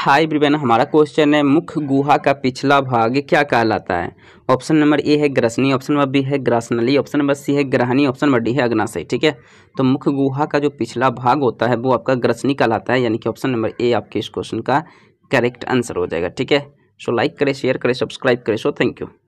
हाय ब्रिवेन हमारा क्वेश्चन है मुख्य गुहा का पिछला भाग क्या कहलाता है ऑप्शन नंबर ए है ग्रसनी ऑप्शन नंबर बी है ग्रासनली ऑप्शन नंबर सी है ग्रहणी ऑप्शन नंबर डी है अग्नाशय ठीक है तो मुख्य गुहा का जो पिछला भाग होता है वो आपका ग्रसनी कहलाता है यानी कि ऑप्शन नंबर ए आपके इस क्वेश्चन का करेक्ट आंसर हो जाएगा ठीक है सो लाइक करें शेयर करें सब्सक्राइब करें सो थैंक यू